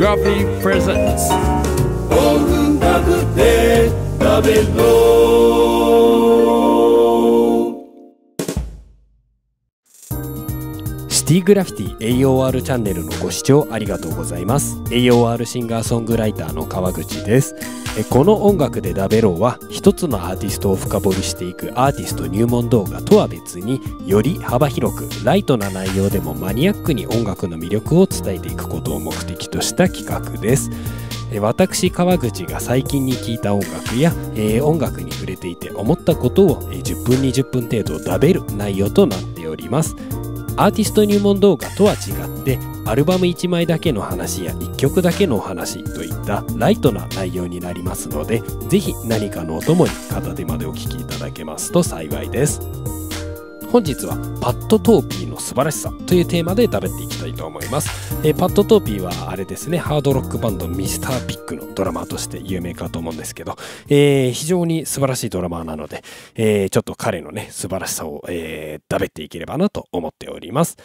Grumpy Presents. Ogun D グラフィティ AOR チャンネルのご視聴ありがとうございます AOR シンガーソングライターの川口ですこの音楽でダベローは一つのアーティストを深掘りしていくアーティスト入門動画とは別により幅広くライトな内容でもマニアックに音楽の魅力を伝えていくことを目的とした企画です私川口が最近に聴いた音楽や、えー、音楽に触れていて思ったことを10分20分程度ダベる内容となっておりますアーティスト入門動画とは違ってアルバム1枚だけの話や1曲だけのお話といったライトな内容になりますので是非何かのお供に片手までお聴きいただけますと幸いです。本日はパッドトーピーの素晴らしさというテーマで食べていきたいと思います、えー、パッドトーピーはあれですねハードロックバンドミスター・ピックのドラマーとして有名かと思うんですけど、えー、非常に素晴らしいドラマーなので、えー、ちょっと彼のね素晴らしさを、えー、食べていければなと思っております、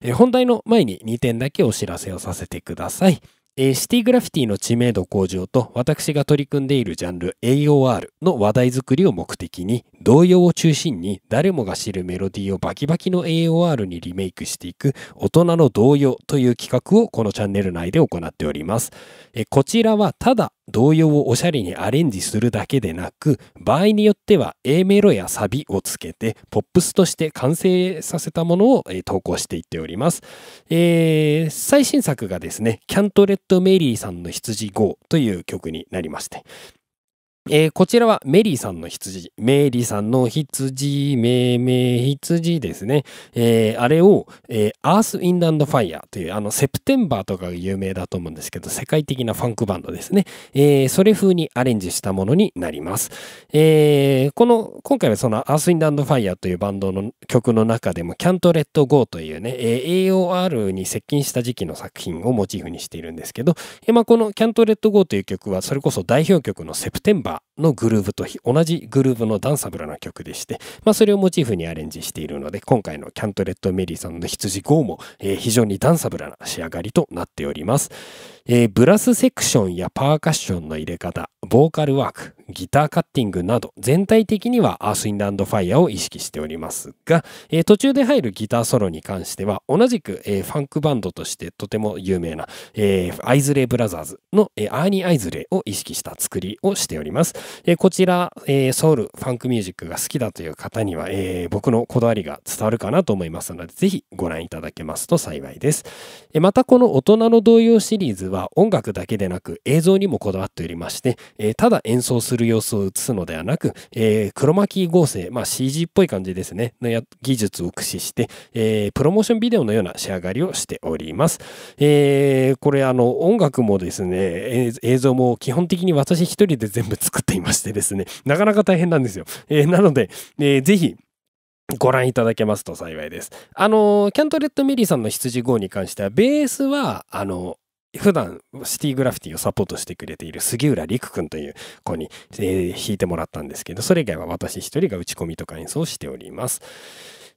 え本題の前に2点だけお知らせをさせてくださいえー、シティグラフィティの知名度向上と私が取り組んでいるジャンル AOR の話題作りを目的に童謡を中心に誰もが知るメロディーをバキバキの AOR にリメイクしていく大人の童謡という企画をこのチャンネル内で行っております。えー、こちらはただ童謡をおしゃれにアレンジするだけでなく場合によっては A メロやサビをつけてポップスとして完成させたものを、えー、投稿していっております、えー、最新作がですねキャントレット・メリーさんの羊号という曲になりましてえー、こちらはメリーさんの羊。メリーさんの羊、メー羊ですね。えー、あれを、えー、アース・インダンド・ファイアという、あの、セプテンバーとかが有名だと思うんですけど、世界的なファンクバンドですね。えそれ風にアレンジしたものになります。えこの、今回はそのアース・インダンド・ファイアというバンドの曲の中でも、キャント・レット・ゴーというね、え AOR に接近した時期の作品をモチーフにしているんですけど、えまあ、このキャント・レット・ゴーという曲は、それこそ代表曲のセプテンバー 마. のグルーブと同じグルーブのダンサブルな曲でして、まあ、それをモチーフにアレンジしているので今回のキャントレット・メリーさんの羊 GO も、えー、非常にダンサブルな仕上がりとなっております、えー、ブラスセクションやパーカッションの入れ方ボーカルワークギターカッティングなど全体的にはアース・インランド・ファイアを意識しておりますが、えー、途中で入るギターソロに関しては同じく、えー、ファンクバンドとしてとても有名な、えー、アイズレイ・ブラザーズの、えー、アーニー・アイズレイを意識した作りをしておりますえこちら、えソウル、ファンクミュージックが好きだという方には、え僕のこだわりが伝わるかなと思いますので、ぜひご覧いただけますと幸いです。えまたこの大人の童謡シリーズは音楽だけでなく映像にもこだわっておりまして、えただ演奏する様子を映すのではなく、え黒巻合成、まあ、CG っぽい感じですね、のや技術を駆使して、えプロモーションビデオのような仕上がりをしております。えこれあの音楽もですね、映像も基本的に私一人で全部作ってていましてですね、なかなか大変なんですよ。えー、なので、えー、ぜひ、ご覧いただけますと幸いです。あの、キャントレット・メリーさんの羊号に関しては、ベースは、あの、普段シティグラフィティをサポートしてくれている杉浦陸くんという子に、えー、弾いてもらったんですけど、それ以外は私一人が打ち込みとか演奏しております。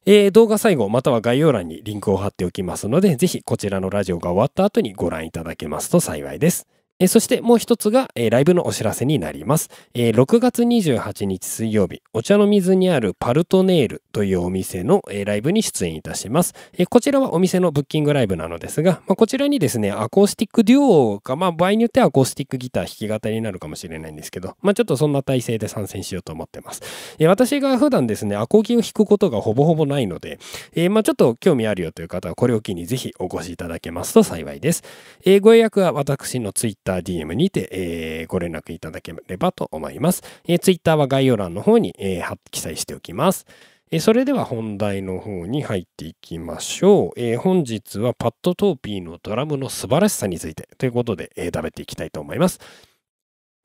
えー、動画最後または概要欄にリンクを貼っておきますので、ぜひこちらのラジオが終わった後にご覧いただけますと幸いです。えそしてもう一つが、えライブのお知らせになります、え6月28日水曜日、お茶の水にあるパルトネールというお店の、えライブに出演いたします、えこちらはお店のブッキングライブなのですが、まあ、こちらにですね、アコースティックデュオか、まあ、場合によってはアコースティックギター弾き語りになるかもしれないんですけど、まあ、ちょっとそんな体制で参戦しようと思ってます。え私が普段ですね、アコギを弾くことがほぼほぼないので、えまあ、ちょっと興味あるよという方はこれを機にぜひお越しいただけますと幸いです。えご予約は私のツイッ TwitterDM にて、えー、ご連絡いただければと思います。えー、Twitter は概要欄の方に、えー、記載しておきます。えー、それでは本題の方に入っていきましょう。えー、本日はパッドトーピーのドラムの素晴らしさについてということで、えー、食べていきたいと思います。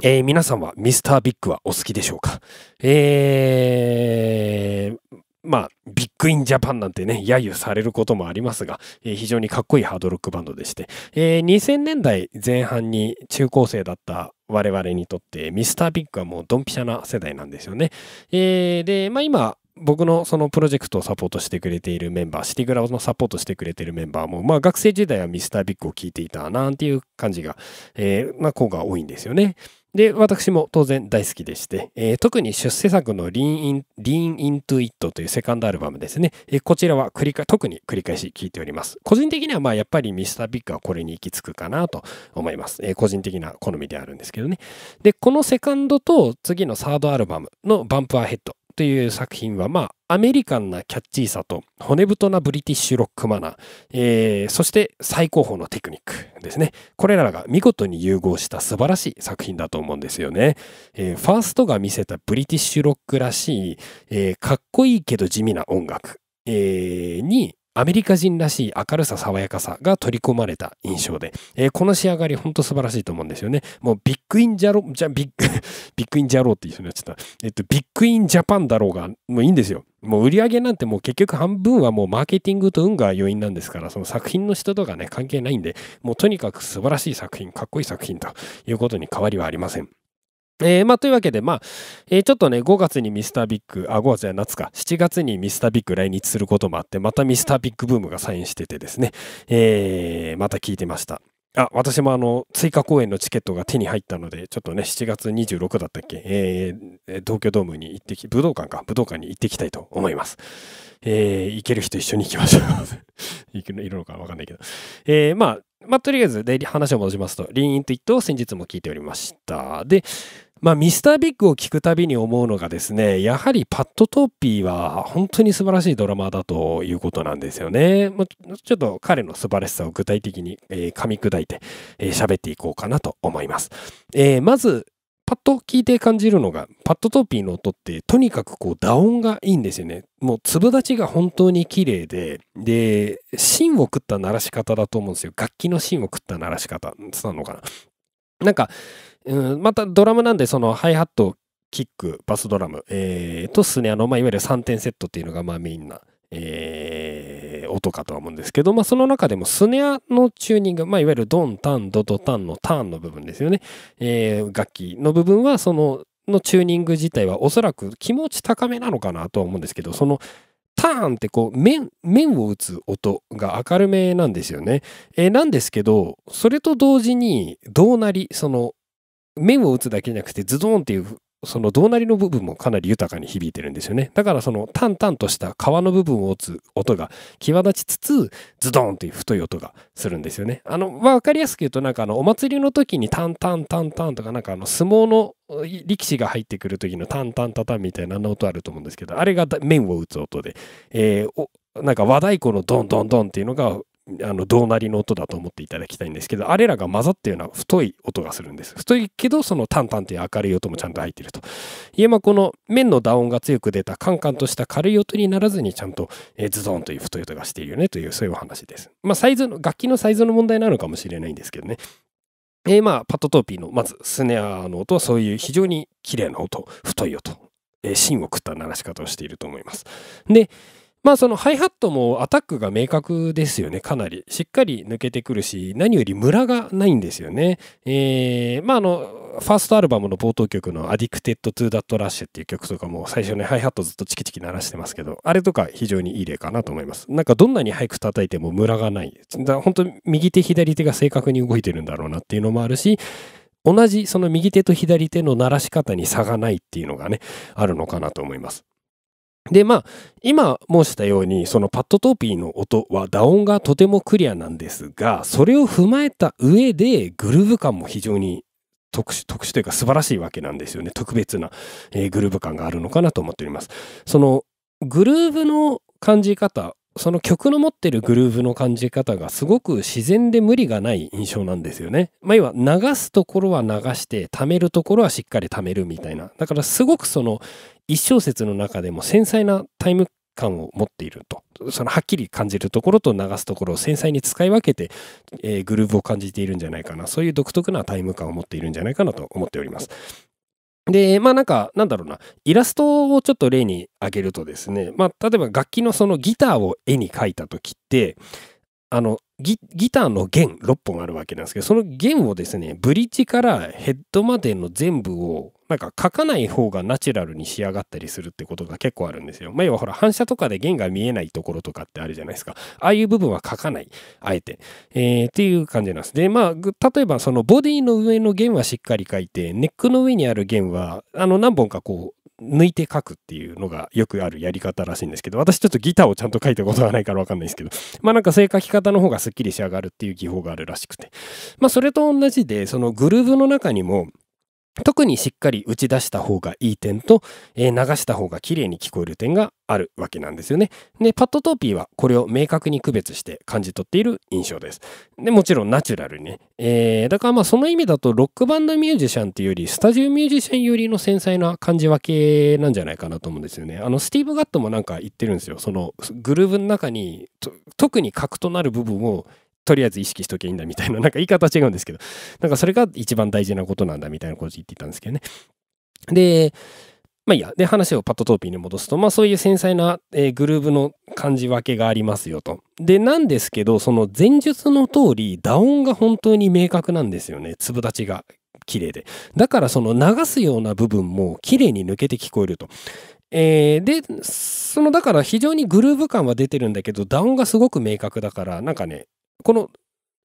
えー、皆さんはミスタービッグはお好きでしょうかえー、まあ、ビッグインジャパンなんてね、揶揄されることもありますが、えー、非常にかっこいいハードロックバンドでして、えー、2000年代前半に中高生だった我々にとって、ミスタービッグはもうドンピシャな世代なんですよね。えー、で、まあ今、僕のそのプロジェクトをサポートしてくれているメンバー、シティグラウのサポートしてくれているメンバーも、まあ学生時代はミスタービッグを聴いていたなんていう感じが、えー、まあが多いんですよね。で、私も当然大好きでして、えー、特に出世作の Lean, Lean Into It というセカンドアルバムですね。えー、こちらは繰り返特に繰り返し聴いております。個人的にはまあやっぱりミスタービッグはこれに行き着くかなと思います。えー、個人的な好みであるんですけどね。で、このセカンドと次のサードアルバムのバンプアヘッドという作品はまあアメリカンなキャッチーさと骨太なブリティッシュロックマナー、えー、そして最高峰のテクニックですね。これらが見事に融合した素晴らしい作品だと思うんですよね。えー、ファーストが見せたブリティッシュロックらしい、えー、かっこいいけど地味な音楽、えー、にアメリカ人らしい明るさ爽やかさが取り込まれた印象で、えー、この仕上がりほんと素晴らしいと思うんですよねもうビッグインジャロじゃビッグ ビッグインジャローって一緒になっちゃった、えっと、ビッグインジャパンだろうがもういいんですよもう売り上げなんてもう結局半分はもうマーケティングと運が要因なんですから、その作品の人とかね、関係ないんで、もうとにかく素晴らしい作品、かっこいい作品ということに変わりはありません。えー、まあ、というわけで、まあ、えー、ちょっとね、5月にミスタービッグ、あ、5月じゃ夏か、7月にミスタービッグ来日することもあって、またミスタービッグブームがサインしててですね、えー、また聞いてました。あ、私もあの、追加公演のチケットが手に入ったので、ちょっとね、7月26だったっけ、えー、東京ドームに行ってき、武道館か、武道館に行ってきたいと思います。えー、行ける人一緒に行きましょう。行くの、いるのかわかんないけど。えー、まあ、まあ、とりあえず、で、話を戻しますと、リーンとイットを先日も聞いておりました。で、まあ、ミスタービッグを聞くたびに思うのがですね、やはりパッドトーピーは本当に素晴らしいドラマーだということなんですよね。まあ、ちょっと彼の素晴らしさを具体的に、えー、噛み砕いて喋、えー、っていこうかなと思います。えー、まず、パッと聞いて感じるのが、パッドトーピーの音ってとにかくこう打音がいいんですよね。もう粒立ちが本当に綺麗で、で、芯を食った鳴らし方だと思うんですよ。楽器の芯を食った鳴らし方、なのかな。なんか、うん、またドラムなんで、そのハイハット、キック、バスドラム、えー、とスネアの、まあ、いわゆる3点セットっていうのが、まあ、メインな、えー、音かとは思うんですけど、まあ、その中でもスネアのチューニング、まあ、いわゆるドン、タン、ド、ドタンのターンの部分ですよね。えー、楽器の部分は、その、のチューニング自体はおそらく気持ち高めなのかなとは思うんですけど、その、ターンってこう面、面を打つ音が明るめなんですよね。えー、なんですけど、それと同時に、うなり、その、面を打つだけじゃなくてズドーンっていうその胴なりの部分もかなり豊かに響いてるんですよねだからそのタンタンとした皮の部分を打つ音が際立ちつつズドーンという太い音がするんですよねあの、まあ、かりやすく言うとなんかあのお祭りの時にタタンタンとかなんかあの相撲の力士が入ってくる時のタンタンタタンみたいな音あると思うんですけどあれが面を打つ音で、えー、なんか和太鼓のドンドンドンっていうのがあの銅鳴りの音だと思っていただきたいんですけどあれらが混ざったような太い音がするんです太いけどそのタンタンという明るい音もちゃんと入っているといえまこの面の打音が強く出たカンカンとした軽い音にならずにちゃんと、えズドンという太い音がしているよねというそういうお話ですまあサイズの楽器のサイズの問題なのかもしれないんですけどねえまあパトトーピーのまずスネアの音はそういう非常に綺麗な音太い音、え芯を食った鳴らし方をしていると思いますでまあそのハイハットもアタックが明確ですよね、かなり。しっかり抜けてくるし、何よりムラがないんですよね。えー、まああの、ファーストアルバムの冒頭曲の Addicted to That Rush っていう曲とかも最初ね、ハイハットずっとチキチキ鳴らしてますけど、あれとか非常にいい例かなと思います。なんかどんなに早く叩いてもムラがない。だ本当右手左手が正確に動いてるんだろうなっていうのもあるし、同じその右手と左手の鳴らし方に差がないっていうのがね、あるのかなと思います。で、まあ、今申したように、そのパッドトーピーの音は打音がとてもクリアなんですが、それを踏まえた上で、グルーヴ感も非常に特殊、特殊というか素晴らしいわけなんですよね。特別な、えー、グルーヴ感があるのかなと思っております。その、グルーヴの感じ方、その曲の持ってるグルーヴの感じ方がすごく自然で無理がない印象なんですよね。まあ、要は流すところは流して、溜めるところはしっかり溜めるみたいな。だからすごくその1小節の中でも繊細なタイム感を持っているとそのはっきり感じるところと流すところを繊細に使い分けて、えー、グルーブを感じているんじゃないかなそういう独特なタイム感を持っているんじゃないかなと思っております。でまあなんかなんだろうなイラストをちょっと例に挙げるとですねまあ例えば楽器のそのギターを絵に描いた時ってあのギターの弦6本あるわけなんですけどその弦をですねブリッジからヘッドまでの全部をなんか書かない方がナチュラルに仕上がったりするってことが結構あるんですよ。まあ、要はほら反射とかで弦が見えないところとかってあるじゃないですか。ああいう部分は書かない。あえて。えー、っていう感じなんです。で、まあ、例えばそのボディの上の弦はしっかり書いて、ネックの上にある弦は、あの何本かこう、抜いて書くっていうのがよくあるやり方らしいんですけど、私ちょっとギターをちゃんと書いたことがないからわかんないですけど、まあなんかそういう書き方の方がスッキリ仕上がるっていう技法があるらしくて。まあそれと同じで、そのグルーヴの中にも、特にしっかり打ち出した方がいい点と、えー、流した方が綺麗に聞こえる点があるわけなんですよね。で、パッドトーピーはこれを明確に区別して感じ取っている印象です。で、もちろんナチュラルにね。えー、だからまあその意味だとロックバンドミュージシャンっていうよりスタジオミュージシャンよりの繊細な感じ分けなんじゃないかなと思うんですよね。あのスティーブ・ガットもなんか言ってるんですよ。そのグルーブの中に特に核となる部分をとりあえず意識しときゃいいんだみたいな、なんか言い方違うんですけど、なんかそれが一番大事なことなんだみたいなこと言ってたんですけどね。で、まあいいや。で、話をパッドトーピーに戻すと、まあそういう繊細な、えー、グルーブの感じ分けがありますよと。で、なんですけど、その前述の通り、打音が本当に明確なんですよね。粒立ちが綺麗で。だからその流すような部分も綺麗に抜けて聞こえると。えー、で、そのだから非常にグルーヴ感は出てるんだけど、打音がすごく明確だから、なんかね、この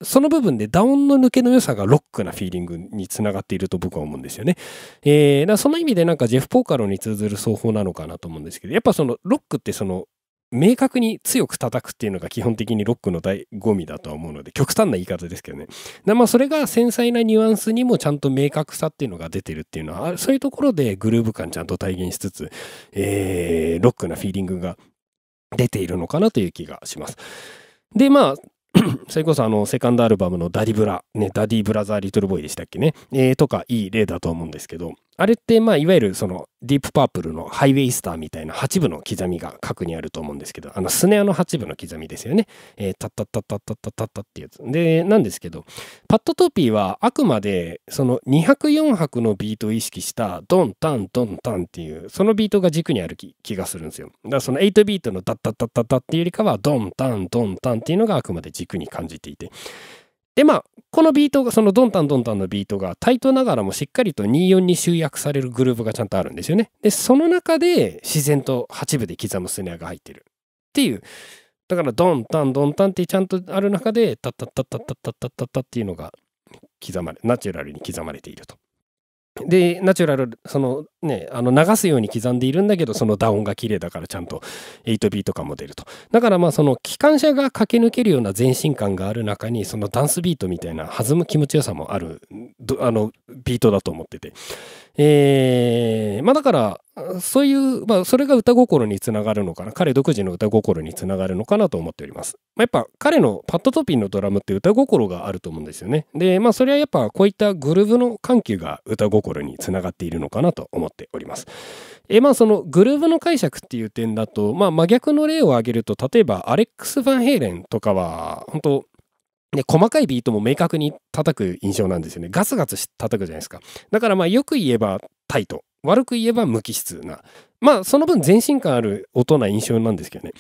その部分でダウンの抜けの良さがロックなフィーリングにつながっていると僕は思うんですよね。えー、その意味でなんかジェフ・ポーカロに通ずる奏法なのかなと思うんですけど、やっぱそのロックってその明確に強く叩くっていうのが基本的にロックの醍醐味だとは思うので、極端な言い方ですけどね。まあそれが繊細なニュアンスにもちゃんと明確さっていうのが出てるっていうのは、そういうところでグルーヴ感ちゃんと体現しつつ、えー、ロックなフィーリングが出ているのかなという気がします。でまあ それこそあの、セカンドアルバムのダディブラ、ね、ダディブラザーリトルボーイでしたっけね、えー、とかいい例だと思うんですけど、あれってまあいわゆるそのディープパープルのハイウェイスターみたいな8部の刻みが核にあると思うんですけどあのスネアの8部の刻みですよね、えー、タッタッタッタッタッタッタッタってやつでなんですけどパッドトーピーはあくまでその204拍のビートを意識したドンタンドンタンっていうそのビートが軸にある気がするんですよだからその8ビートのタッタッタッタッタっていうよりかはドンタンドンタンっていうのがあくまで軸に感じていてでまあこのビートがそのドンタンドンタンのビートがタイトながらもしっかりと24に集約されるグループがちゃんとあるんですよね。でその中で自然と8部で刻むスネアが入ってるっていうだからドンタンドンタンってちゃんとある中でタッタッタッタッタッタッタッタッタっていうのが刻まれナチュラルに刻まれていると。で、ナチュラル、そのね、あの流すように刻んでいるんだけど、その打音が綺麗だからちゃんと 8B とかも出ると。だからまあその機関車が駆け抜けるような全身感がある中に、そのダンスビートみたいな弾む気持ちよさもある、あのビートだと思ってて。えー、まあだから、そういう、まあそれが歌心につながるのかな。彼独自の歌心につながるのかなと思っております。まあ、やっぱ彼のパッドトピンのドラムって歌心があると思うんですよね。で、まあそれはやっぱこういったグルーヴの緩急が歌心につながっているのかなと思っております。えまあそのグルーヴの解釈っていう点だと、まあ真逆の例を挙げると、例えばアレックス・ファンヘイレンとかは、本当で、細かいビートも明確に叩く印象なんですよね。ガツガツ叩くじゃないですか。だからまあよく言えばタイト。悪く言えば無機質な。まあその分全身感ある音な印象なんですけどね。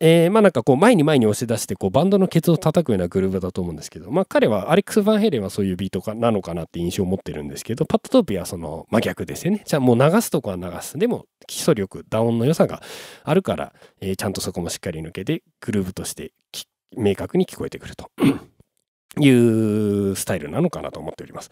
えー、まあなんかこう前に前に押し出してこうバンドのケツを叩くようなグルーヴだと思うんですけど、まあ彼はアレックス・ヴァンヘレンはそういうビートかなのかなって印象を持ってるんですけど、パッドトーピーはその真逆ですよね。じゃあもう流すとこは流す。でも基礎力、打音の良さがあるから、えー、ちゃんとそこもしっかり抜けてグルーヴとして明確に聞こえてくると。いうスタイルなのかなと思っております。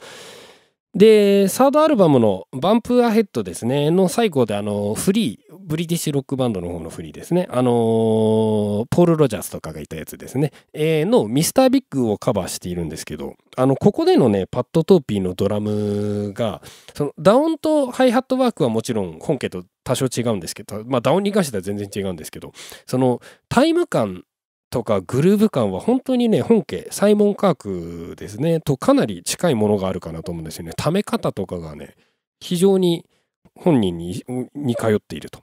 で、サードアルバムのバンプアヘッドですね、の最後であの、フリー、ブリティッシュロックバンドの方のフリーですね、あのー、ポール・ロジャースとかがいたやつですね、えー、のミスター・ビッグをカバーしているんですけど、あの、ここでのね、パッド・トーピーのドラムが、その、ダウンとハイハットワークはもちろん本家と多少違うんですけど、まあ、ダウンに関しては全然違うんですけど、その、タイム感とかグルーヴ感は本当にね本家サイモン・カークですねとかなり近いものがあるかなと思うんですよねため方とかがね非常に本人に通っていると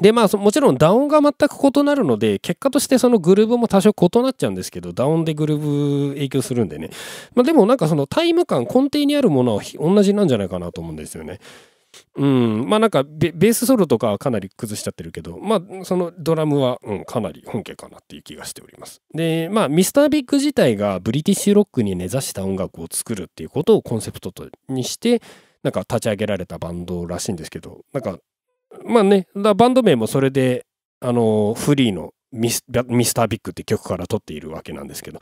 でまあもちろん打音が全く異なるので結果としてそのグルーヴも多少異なっちゃうんですけど打音でグルーヴ影響するんでね、まあ、でもなんかそのタイム感根底にあるものは同じなんじゃないかなと思うんですよねうん、まあなんかベースソロとかはかなり崩しちゃってるけど、まあそのドラムは、うん、かなり本家かなっていう気がしております。で、まあミスタービッグ自体がブリティッシュロックに根ざした音楽を作るっていうことをコンセプトにして、なんか立ち上げられたバンドらしいんですけど、なんか、まあね、バンド名もそれで、あの、フリーのミスミスタービッグって曲から撮っているわけなんですけど、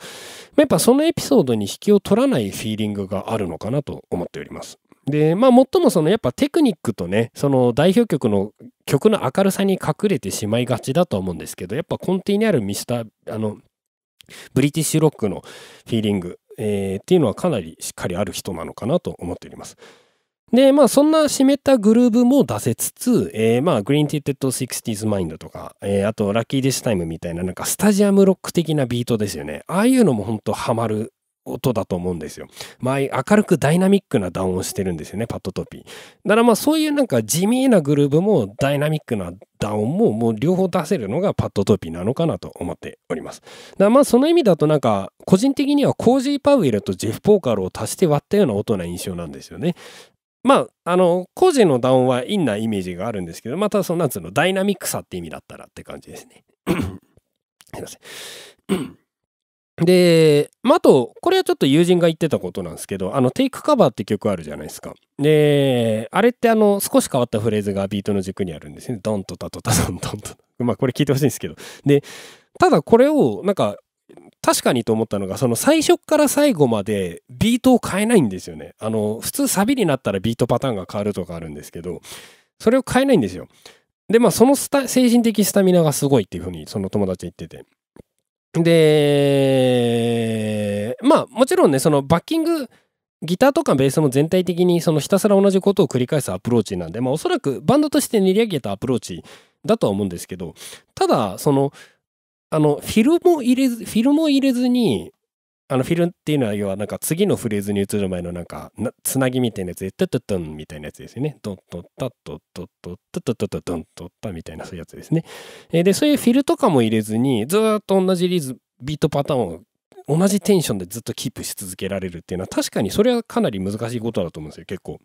やっぱそのエピソードに引きを取らないフィーリングがあるのかなと思っております。で、まあ、もっともそのやっぱテクニックとね、その代表曲の曲の明るさに隠れてしまいがちだとは思うんですけど、やっぱ根底にあるミスター、あの、ブリティッシュロックのフィーリング、えー、っていうのはかなりしっかりある人なのかなと思っております。で、まあそんな湿ったグルーブも出せつつ、えー、まあグリーンティッテッド 60s マインドとか、えー、あとラッキーディスタイムみたいななんかスタジアムロック的なビートですよね。ああいうのも本当ハマる音だと思うんですよ。まあ、明るくダイナミックなダウンをしてるんですよね、パッドトピー。だからまあ、そういうなんか地味なグルーブもダイナミックなダウンももう両方出せるのがパッドトピーなのかなと思っております。だからまあ、その意味だとなんか、個人的にはコージー・パウエルとジェフ・ポーカルを足して割ったような音な印象なんですよね。まあ、あの、ジーのダウンはインなイメージがあるんですけど、またその、なんつうの、ダイナミックさって意味だったらって感じですね。すいません。で、まあ、あと、これはちょっと友人が言ってたことなんですけど、あの、テイクカバーって曲あるじゃないですか。で、あれってあの、少し変わったフレーズがビートの軸にあるんですね。ドンとタとタドンドンと。まあ、これ聞いてほしいんですけど。で、ただこれを、なんか、確かにと思ったのが、その最初から最後までビートを変えないんですよね。あの、普通サビになったらビートパターンが変わるとかあるんですけど、それを変えないんですよ。で、まあ、その精神的スタミナがすごいっていうふうに、その友達言ってて。で、まあもちろんね、そのバッキング、ギターとかベースも全体的にそのひたすら同じことを繰り返すアプローチなんで、まあおそらくバンドとして練り上げたアプローチだとは思うんですけど、ただ、その、あの、フィルも入れず、フィルも入れずに、あのフィルっていうのは要はなんか次のフレーズに移る前のなんかつなぎみたいなやつでトゥトゥトンみたいなやつですよね。ドットッタッドットットットットットッドントッタみたいなそういうやつですね。で、そういうフィルとかも入れずにずっと同じリズビートパターンを同じテンションでずっとキープし続けられるっていうのは確かにそれはかなり難しいことだと思うんですよ結構。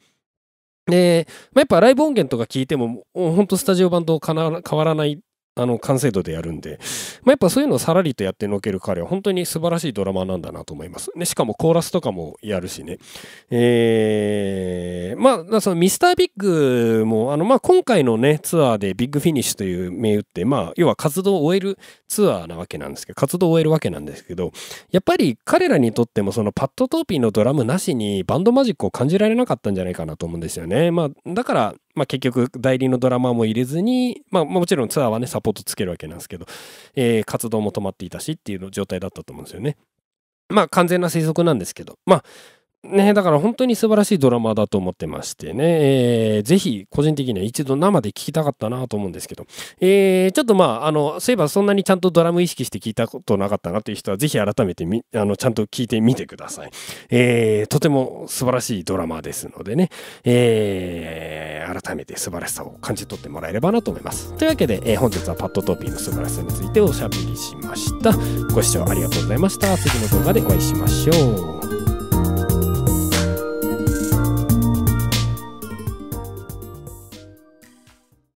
で、まあ、やっぱライブ音源とか聞いても本当スタジオ版と変わらないあの、完成度でやるんで、まあ、やっぱそういうのをさらりとやってのける彼は本当に素晴らしいドラマなんだなと思います。ね、しかもコーラスとかもやるしね。えー、まあ、そのミスタービッグも、あの、まあ、今回のね、ツアーでビッグフィニッシュという銘打って、まあ、要は活動を終えるツアーなわけなんですけど、活動を終えるわけなんですけど、やっぱり彼らにとってもそのパッドトーピーのドラムなしにバンドマジックを感じられなかったんじゃないかなと思うんですよね。まあ、だから、まあ、結局代理のドラマも入れずに、まあ、もちろんツアーはねサポートつけるわけなんですけど、えー、活動も止まっていたしっていう状態だったと思うんですよね。まあ完全な推測なんですけどまあね、だから本当に素晴らしいドラマだと思ってましてね、えー、ぜひ個人的には一度生で聞きたかったなと思うんですけど、えー、ちょっとまあ、あの、そういえばそんなにちゃんとドラム意識して聞いたことなかったなという人は、ぜひ改めてみ、あの、ちゃんと聞いてみてください。えー、とても素晴らしいドラマですのでね、えー、改めて素晴らしさを感じ取ってもらえればなと思います。というわけで、えー、本日はパッドトーピーの素晴らしさについておしゃべりしました。ご視聴ありがとうございました。次の動画でお会いしましょう。